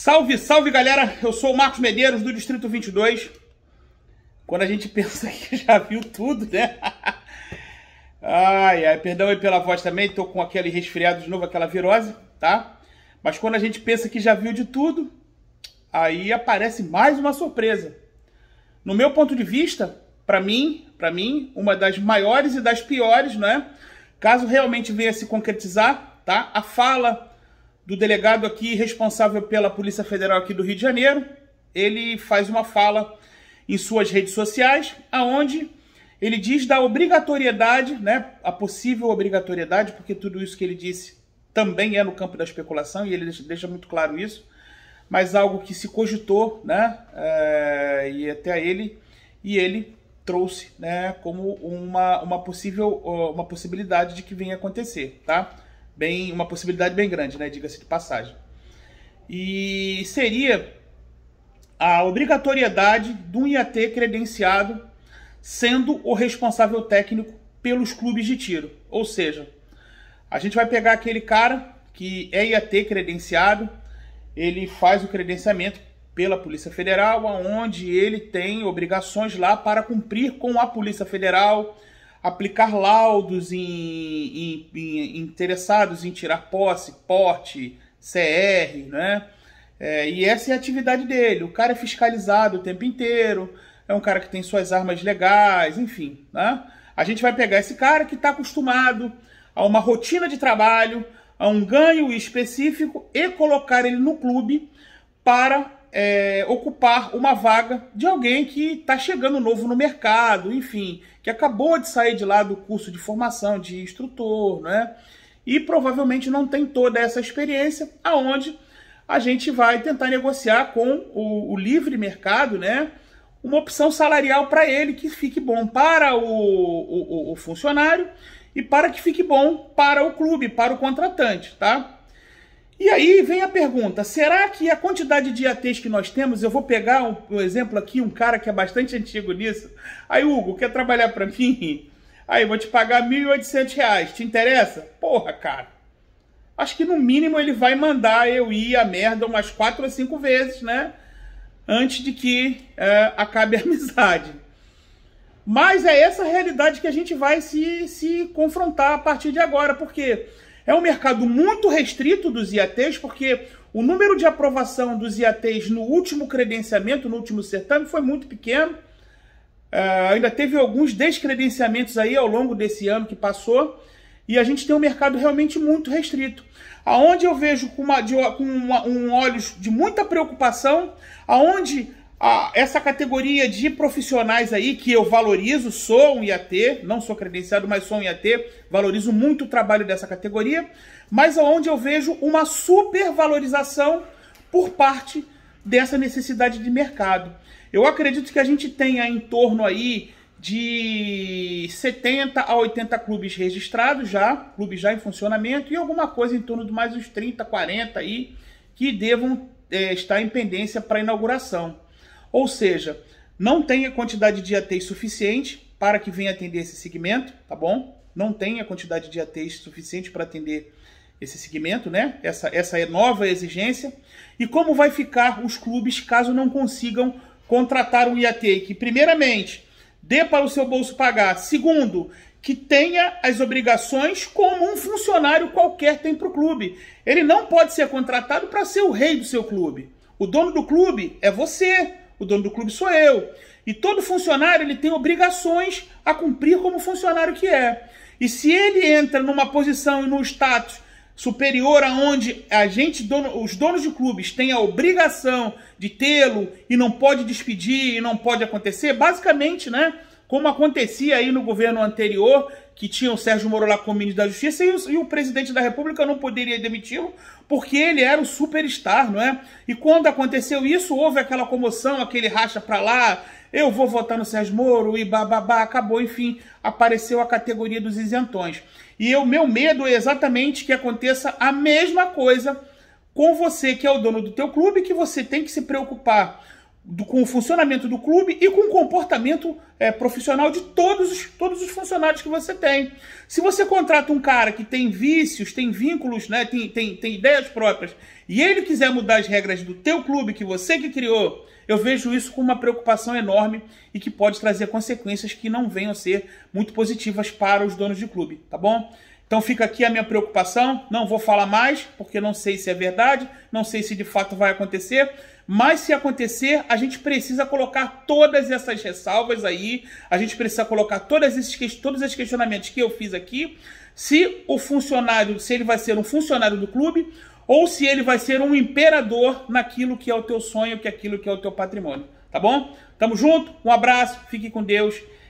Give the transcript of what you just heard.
Salve, salve galera! Eu sou o Marcos Medeiros do Distrito 22. Quando a gente pensa que já viu tudo, né? Ai, ai, perdão aí pela voz também, tô com aquele resfriado de novo, aquela virose, tá? Mas quando a gente pensa que já viu de tudo, aí aparece mais uma surpresa. No meu ponto de vista, para mim, para mim, uma das maiores e das piores, né? Caso realmente venha se concretizar, tá? A fala do delegado aqui responsável pela Polícia Federal aqui do Rio de Janeiro. Ele faz uma fala em suas redes sociais, aonde ele diz da obrigatoriedade, né, a possível obrigatoriedade, porque tudo isso que ele disse também é no campo da especulação e ele deixa muito claro isso, mas algo que se cogitou, né, é, e até ele e ele trouxe, né, como uma, uma possível uma possibilidade de que venha acontecer, tá? bem, uma possibilidade bem grande, né, diga-se de passagem. E seria a obrigatoriedade de um IAT credenciado sendo o responsável técnico pelos clubes de tiro. Ou seja, a gente vai pegar aquele cara que é IAT credenciado, ele faz o credenciamento pela Polícia Federal, aonde ele tem obrigações lá para cumprir com a Polícia Federal, aplicar laudos em, em, em interessados em tirar posse, porte, CR, né? É, e essa é a atividade dele. O cara é fiscalizado o tempo inteiro, é um cara que tem suas armas legais, enfim. Né? A gente vai pegar esse cara que está acostumado a uma rotina de trabalho, a um ganho específico e colocar ele no clube para é, ocupar uma vaga de alguém que está chegando novo no mercado, enfim, que acabou de sair de lá do curso de formação de instrutor, né? E provavelmente não tem toda essa experiência, aonde a gente vai tentar negociar com o, o livre mercado, né? Uma opção salarial para ele que fique bom para o, o, o funcionário e para que fique bom para o clube, para o contratante, tá? E aí vem a pergunta: será que a quantidade de IATs que nós temos, eu vou pegar um, um exemplo aqui, um cara que é bastante antigo nisso. Aí, Hugo, quer trabalhar para mim? Aí, vou te pagar 1.800 reais. te interessa? Porra, cara. Acho que no mínimo ele vai mandar eu ir a merda umas quatro ou cinco vezes, né? Antes de que é, acabe a amizade. Mas é essa realidade que a gente vai se, se confrontar a partir de agora, porque é um mercado muito restrito dos IATs, porque o número de aprovação dos IATs no último credenciamento, no último certame, foi muito pequeno. É, ainda teve alguns descredenciamentos aí ao longo desse ano que passou. E a gente tem um mercado realmente muito restrito. Aonde eu vejo com, uma, de, com uma, um olhos de muita preocupação, aonde a, ah, essa categoria de profissionais aí que eu valorizo, sou um IAT, não sou credenciado, mas sou um IAT, valorizo muito o trabalho dessa categoria, mas onde eu vejo uma supervalorização por parte dessa necessidade de mercado. Eu acredito que a gente tenha em torno aí de 70 a 80 clubes registrados já, clubes já em funcionamento, e alguma coisa em torno de mais uns 30, 40 aí, que devam é, estar em pendência para inauguração. Ou seja, não tenha quantidade de ATs suficiente para que venha atender esse segmento, tá bom? Não tenha quantidade de ATs suficiente para atender esse segmento, né? Essa, essa é nova exigência. E como vai ficar os clubes caso não consigam contratar um IAT que, primeiramente, dê para o seu bolso pagar. Segundo, que tenha as obrigações como um funcionário qualquer tem para o clube. Ele não pode ser contratado para ser o rei do seu clube. O dono do clube é você o dono do clube sou eu. E todo funcionário ele tem obrigações a cumprir como funcionário que é. E se ele entra numa posição e num status superior aonde a gente, dono, os donos de clubes, têm a obrigação de tê-lo e não pode despedir e não pode acontecer, basicamente, né? Como acontecia aí no governo anterior, que tinha o Sérgio Moro lá como ministro da Justiça e o, e o presidente da República não poderia demiti-lo porque ele era um superstar, não é? E quando aconteceu isso, houve aquela comoção, aquele racha para lá, eu vou votar no Sérgio Moro e bababá, acabou, enfim, apareceu a categoria dos isentões. E o meu medo é exatamente que aconteça a mesma coisa com você que é o dono do teu clube, que você tem que se preocupar do, com o funcionamento do clube e com o comportamento é, profissional de todos os, todos os funcionários que você tem. Se você contrata um cara que tem vícios, tem vínculos, né, tem, tem, tem ideias próprias, e ele quiser mudar as regras do teu clube, que você que criou, eu vejo isso com uma preocupação enorme e que pode trazer consequências que não venham a ser muito positivas para os donos de clube, tá bom? Então fica aqui a minha preocupação, não vou falar mais, porque não sei se é verdade, não sei se de fato vai acontecer, mas se acontecer, a gente precisa colocar todas essas ressalvas aí, a gente precisa colocar todas esses, todos esses questionamentos que eu fiz aqui, se o funcionário, se ele vai ser um funcionário do clube ou se ele vai ser um imperador naquilo que é o teu sonho, que é aquilo que é o teu patrimônio, tá bom? Tamo junto, um abraço, fique com Deus.